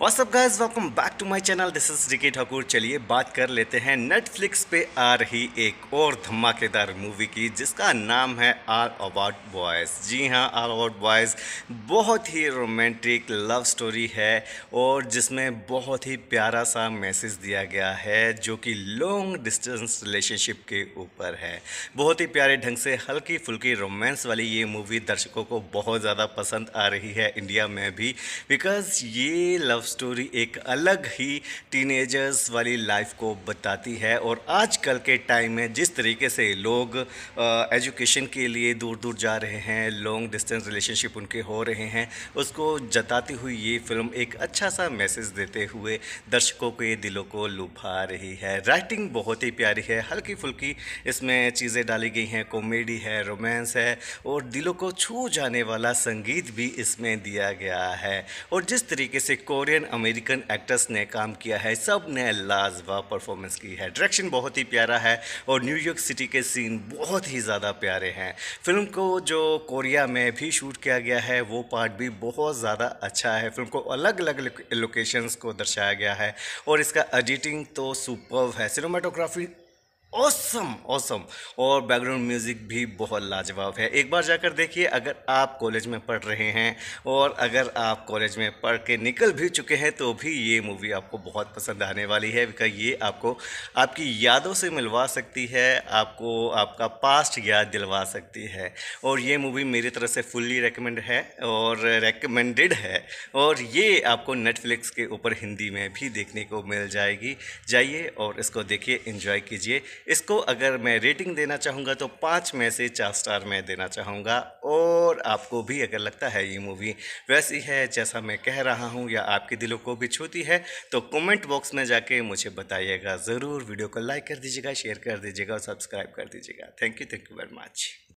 WhatsApp guys welcome back to my channel this is Ricky Thakur चलिए बात कर लेते हैं नेटफ्लिक्स पे आ रही एक और धमाकेदार मूवी की जिसका नाम है आल अबाउट बॉयज़ जी हाँ आल अबाउट बॉयज़ बहुत ही रोमांटिक लव स्टोरी है और जिसमें बहुत ही प्यारा सा मैसेज दिया गया है जो कि लॉन्ग डिस्टेंस रिलेशनशिप के ऊपर है बहुत ही प्यारे ढंग से हल्की फुल्की रोमांस वाली ये मूवी दर्शकों को बहुत ज़्यादा पसंद आ रही है इंडिया में भी बिकॉज़ ये लव स्टोरी एक अलग ही टीनेजर्स वाली लाइफ को बताती है और आजकल के टाइम में जिस तरीके से लोग एजुकेशन के लिए दूर दूर जा रहे हैं लॉन्ग डिस्टेंस रिलेशनशिप उनके हो रहे हैं उसको जताती हुई ये फिल्म एक अच्छा सा मैसेज देते हुए दर्शकों के दिलों को लुभा रही है राइटिंग बहुत ही प्यारी है हल्की फुल्की इसमें चीज़ें डाली गई हैं कॉमेडी है रोमांस है और दिलों को छू जाने वाला संगीत भी इसमें दिया गया है और जिस तरीके से कोरियन इंडियन अमेरिकन एक्टर्स ने काम किया है सब ने लाजवाब परफॉर्मेंस की है डायरेक्शन बहुत ही प्यारा है और न्यूयॉर्क सिटी के सीन बहुत ही ज़्यादा प्यारे हैं फिल्म को जो कोरिया में भी शूट किया गया है वो पार्ट भी बहुत ज़्यादा अच्छा है फिल्म को अलग अलग लोकेशंस को दर्शाया गया है और इसका एडिटिंग तो सुपर है सिनेमाटोग्राफी औसम ऑसम और बैकग्राउंड म्यूज़िक भी बहुत लाजवाब है एक बार जाकर देखिए अगर आप कॉलेज में पढ़ रहे हैं और अगर आप कॉलेज में पढ़ के निकल भी चुके हैं तो भी ये मूवी आपको बहुत पसंद आने वाली है बिकॉज ये आपको आपकी यादों से मिलवा सकती है आपको आपका पास्ट याद दिलवा सकती है और ये मूवी मेरी तरफ से फुल्ली रेकमेंड है और रेकमेंडेड है और ये आपको नेटफ्लिक्स के ऊपर हिंदी में भी देखने को मिल जाएगी जाइए और इसको देखिए इन्जॉय कीजिए इसको अगर मैं रेटिंग देना चाहूँगा तो पाँच में से चार स्टार मैं देना चाहूँगा और आपको भी अगर लगता है ये मूवी वैसी है जैसा मैं कह रहा हूँ या आपके दिलों को भी छूती है तो कमेंट बॉक्स में जाके मुझे बताइएगा ज़रूर वीडियो को लाइक कर दीजिएगा शेयर कर दीजिएगा और सब्सक्राइब कर दीजिएगा thank you thank you very much